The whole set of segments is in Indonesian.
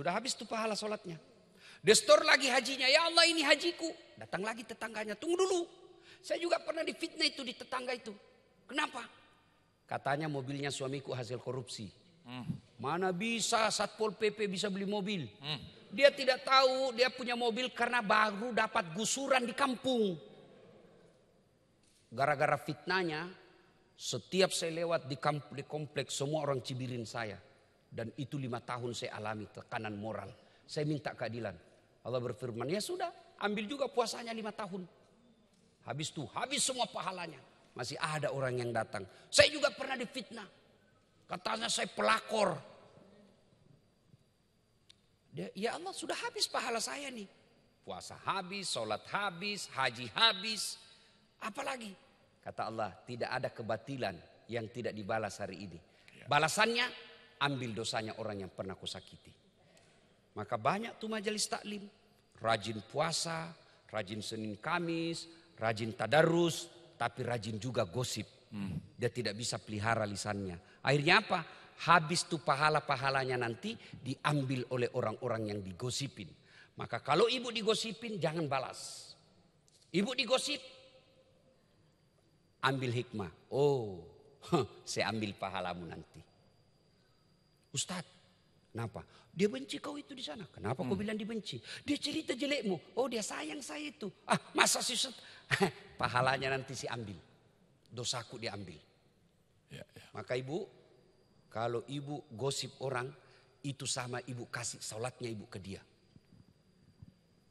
Sudah habis tuh pahala sholatnya. Dia lagi hajinya. Ya Allah ini hajiku. Datang lagi tetangganya. Tunggu dulu. Saya juga pernah difitnah itu di tetangga itu. Kenapa? Katanya mobilnya suamiku hasil korupsi. Hmm. Mana bisa Satpol PP bisa beli mobil. Hmm. Dia tidak tahu dia punya mobil karena baru dapat gusuran di kampung. Gara-gara fitnahnya, setiap saya lewat di, kompleks semua orang cibirin saya. Dan itu lima tahun saya alami tekanan moral. Saya minta keadilan. Allah berfirman, ya sudah ambil juga puasanya lima tahun. Habis tuh, habis semua pahalanya. Masih ada orang yang datang. Saya juga pernah difitnah. Katanya saya pelakor. Dia, ya Allah sudah habis pahala saya nih. Puasa habis, sholat habis, haji habis. Apalagi? Kata Allah tidak ada kebatilan yang tidak dibalas hari ini. Ya. Balasannya ambil dosanya orang yang pernah kusakiti. Maka banyak tuh majelis taklim, rajin puasa, rajin Senin Kamis, rajin tadarus, tapi rajin juga gosip. Hmm. Dia tidak bisa pelihara lisannya. Akhirnya apa? Habis tuh pahala-pahalanya nanti diambil oleh orang-orang yang digosipin. Maka kalau ibu digosipin jangan balas. Ibu digosip, ambil hikmah. Oh, saya ambil pahalamu nanti. Ustaz, Kenapa? Dia benci kau itu di sana. Kenapa hmm. kau bilang dibenci? Dia cerita jelekmu. Oh dia sayang saya itu. Ah masa sih Pahalanya nanti si ambil. Dosaku diambil. Ya, ya. Maka ibu, kalau ibu gosip orang, itu sama ibu kasih salatnya ibu ke dia.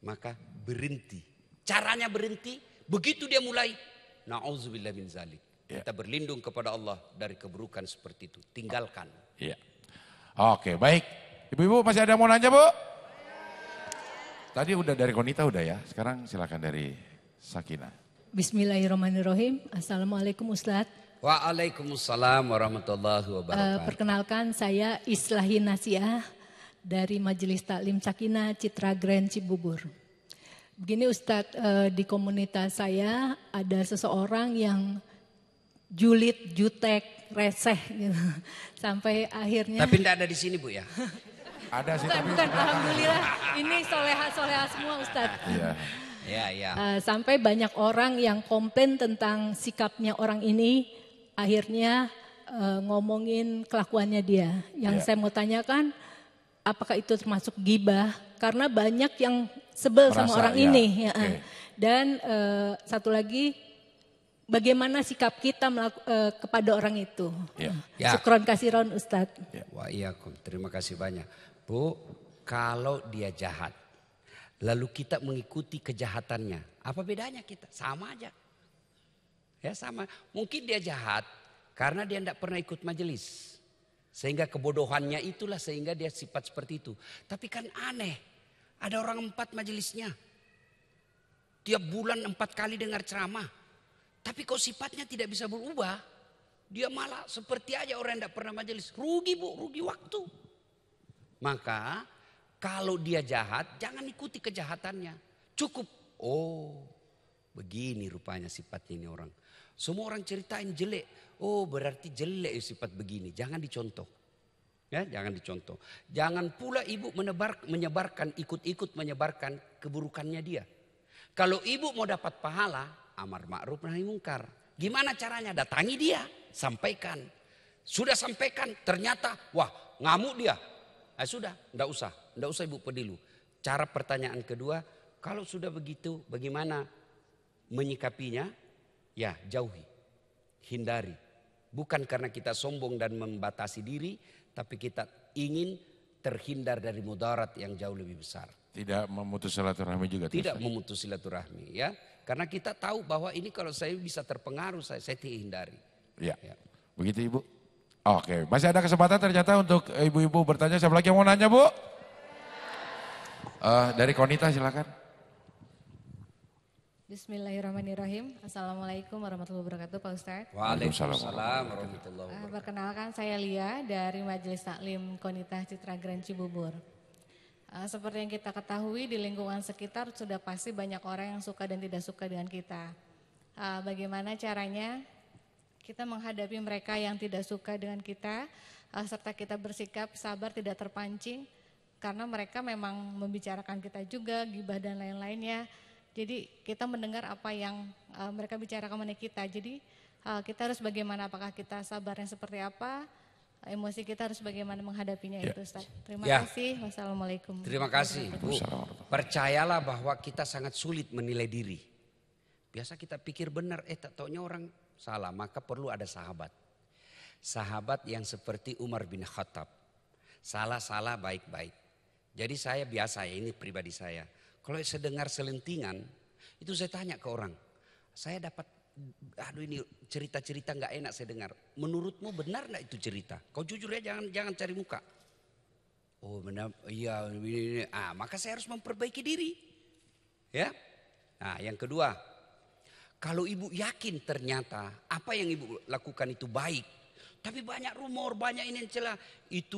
Maka berhenti. Caranya berhenti, begitu dia mulai. Na'udzubillah min zalik. Ya. Kita berlindung kepada Allah dari keburukan seperti itu. Tinggalkan. Ya. Oke, baik. Ibu-ibu masih ada mau nanya, Bu? Tadi udah dari Konita udah ya. Sekarang silakan dari Sakina. Bismillahirrahmanirrahim. Assalamualaikum Ustaz. Waalaikumsalam warahmatullahi eh, wabarakatuh. Uh, perkenalkan saya Islahi Nasiah dari Majelis Taklim Sakina Citra Grand Cibubur. Begini Ustadz, uh, di komunitas saya ada seseorang yang julid jutek receh gitu. Sampai akhirnya. Tapi tidak ada di sini Bu ya? ada sih. Bukan, tapi bukan alhamdulillah ini soleha-soleha semua Ustadz. Iya. Ya, ya. Uh, sampai banyak orang yang komplain tentang sikapnya orang ini akhirnya uh, ngomongin kelakuannya dia. Yang ya. saya mau tanyakan apakah itu termasuk gibah? Karena banyak yang sebel Merasa, sama orang ya. ini. Ya. Okay. Dan uh, satu lagi bagaimana sikap kita melaku, eh, kepada orang itu. Ya. Hmm. Ya. Syukron kasiron Ustadz. Ya. Wah iya, terima kasih banyak. Bu, kalau dia jahat, lalu kita mengikuti kejahatannya, apa bedanya kita? Sama aja. Ya sama. Mungkin dia jahat karena dia tidak pernah ikut majelis. Sehingga kebodohannya itulah sehingga dia sifat seperti itu. Tapi kan aneh, ada orang empat majelisnya. Tiap bulan empat kali dengar ceramah. Tapi kok sifatnya tidak bisa berubah, dia malah seperti aja orang yang tidak pernah majelis. Rugi bu, rugi waktu. Maka kalau dia jahat, jangan ikuti kejahatannya. Cukup, oh begini rupanya sifatnya ini orang. Semua orang ceritain jelek. Oh berarti jelek ya sifat begini, jangan dicontoh. Ya, jangan dicontoh. Jangan pula ibu menebar, menyebarkan, ikut-ikut menyebarkan keburukannya dia. Kalau ibu mau dapat pahala, amar ma'ruf nahi mungkar. Gimana caranya? Datangi dia, sampaikan. Sudah sampaikan, ternyata wah ngamuk dia. Eh, sudah, ndak usah, ndak usah Ibu Pedilu. Cara pertanyaan kedua, kalau sudah begitu bagaimana menyikapinya? Ya, jauhi. Hindari. Bukan karena kita sombong dan membatasi diri, tapi kita ingin terhindar dari mudarat yang jauh lebih besar. Tidak memutus silaturahmi juga. Tidak terus memutus silaturahmi ya. Karena kita tahu bahwa ini kalau saya bisa terpengaruh saya, saya hindari. Ya. ya. Begitu Ibu. Oke, masih ada kesempatan ternyata untuk ibu-ibu bertanya. Siapa lagi yang mau nanya Bu? Uh, dari Konita silakan. Bismillahirrahmanirrahim. Assalamualaikum warahmatullahi wabarakatuh Pak Ustadz. Waalaikumsalam warahmatullahi eh, wabarakatuh. perkenalkan saya Lia dari Majelis Taklim Konita Citra Grand Cibubur. Eh, seperti yang kita ketahui di lingkungan sekitar sudah pasti banyak orang yang suka dan tidak suka dengan kita. Uh, bagaimana caranya kita menghadapi mereka yang tidak suka dengan kita, eh, serta kita bersikap sabar tidak terpancing, karena mereka memang membicarakan kita juga, gibah dan lain-lainnya. Jadi kita mendengar apa yang mereka bicarakan mengenai kita. Jadi kita harus bagaimana, apakah kita sabarnya seperti apa, emosi kita harus bagaimana menghadapinya ya. itu Ustaz. Terima ya. kasih. Wassalamualaikum. Terima kasih Bu. Percayalah bahwa kita sangat sulit menilai diri. Biasa kita pikir benar, eh tak taunya orang salah. Maka perlu ada sahabat. Sahabat yang seperti Umar bin Khattab. Salah-salah baik-baik. Jadi saya biasa ya, ini pribadi saya. Kalau saya dengar selentingan, itu saya tanya ke orang. Saya dapat aduh ini cerita-cerita nggak enak saya dengar. Menurutmu benar nggak itu cerita? Kau jujur ya jangan jangan cari muka. Oh benar, iya ini, ini. Ah, maka saya harus memperbaiki diri. Ya. Nah, yang kedua. Kalau ibu yakin ternyata apa yang ibu lakukan itu baik, tapi banyak rumor, banyak ini celah, itu